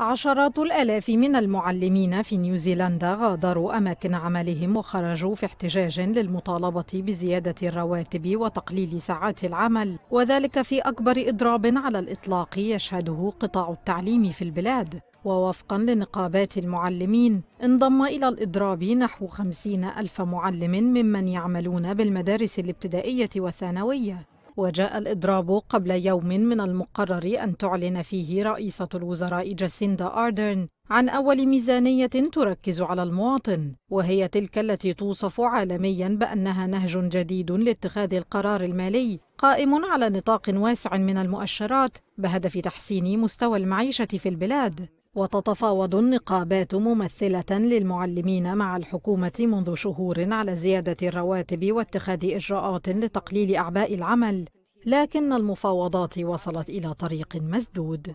عشرات الآلاف من المعلمين في نيوزيلندا غادروا أماكن عملهم وخرجوا في احتجاج للمطالبة بزيادة الرواتب وتقليل ساعات العمل وذلك في أكبر إضراب على الإطلاق يشهده قطاع التعليم في البلاد ووفقا لنقابات المعلمين انضم إلى الإضراب نحو خمسين ألف معلم ممن يعملون بالمدارس الابتدائية والثانوية وجاء الإضراب قبل يوم من المقرر أن تعلن فيه رئيسة الوزراء جاسيندا أردرن عن أول ميزانية تركز على المواطن، وهي تلك التي توصف عالميا بأنها نهج جديد لاتخاذ القرار المالي، قائم على نطاق واسع من المؤشرات بهدف تحسين مستوى المعيشة في البلاد، وتتفاوض النقابات ممثلة للمعلمين مع الحكومة منذ شهور على زيادة الرواتب واتخاذ إجراءات لتقليل أعباء العمل لكن المفاوضات وصلت إلى طريق مسدود